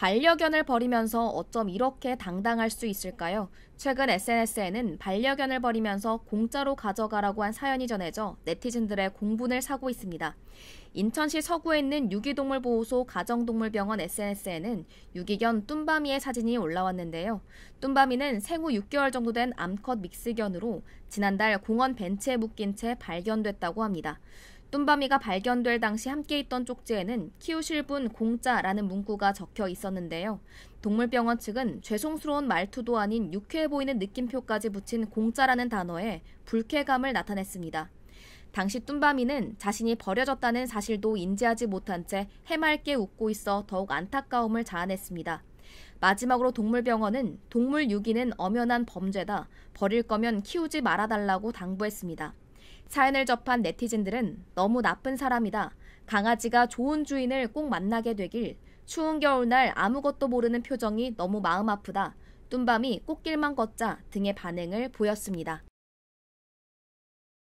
반려견을 버리면서 어쩜 이렇게 당당할 수 있을까요? 최근 SNS에는 반려견을 버리면서 공짜로 가져가라고 한 사연이 전해져 네티즌들의 공분을 사고 있습니다. 인천시 서구에 있는 유기동물보호소 가정동물병원 SNS에는 유기견 뚠바미의 사진이 올라왔는데요. 뚠바미는 생후 6개월 정도 된 암컷 믹스견으로 지난달 공원 벤치에 묶인 채 발견됐다고 합니다. 뚠바미가 발견될 당시 함께 있던 쪽지에는 키우실 분 공짜라는 문구가 적혀 있었는데요. 동물병원 측은 죄송스러운 말투도 아닌 유쾌해 보이는 느낌표까지 붙인 공짜라는 단어에 불쾌감을 나타냈습니다. 당시 뚠바미는 자신이 버려졌다는 사실도 인지하지 못한 채 해맑게 웃고 있어 더욱 안타까움을 자아냈습니다. 마지막으로 동물병원은 동물 유기는 엄연한 범죄다. 버릴 거면 키우지 말아달라고 당부했습니다. 사연을 접한 네티즌들은 너무 나쁜 사람이다. 강아지가 좋은 주인을 꼭 만나게 되길. 추운 겨울날 아무것도 모르는 표정이 너무 마음 아프다. 뚠밤이 꽃길만 걷자 등의 반응을 보였습니다.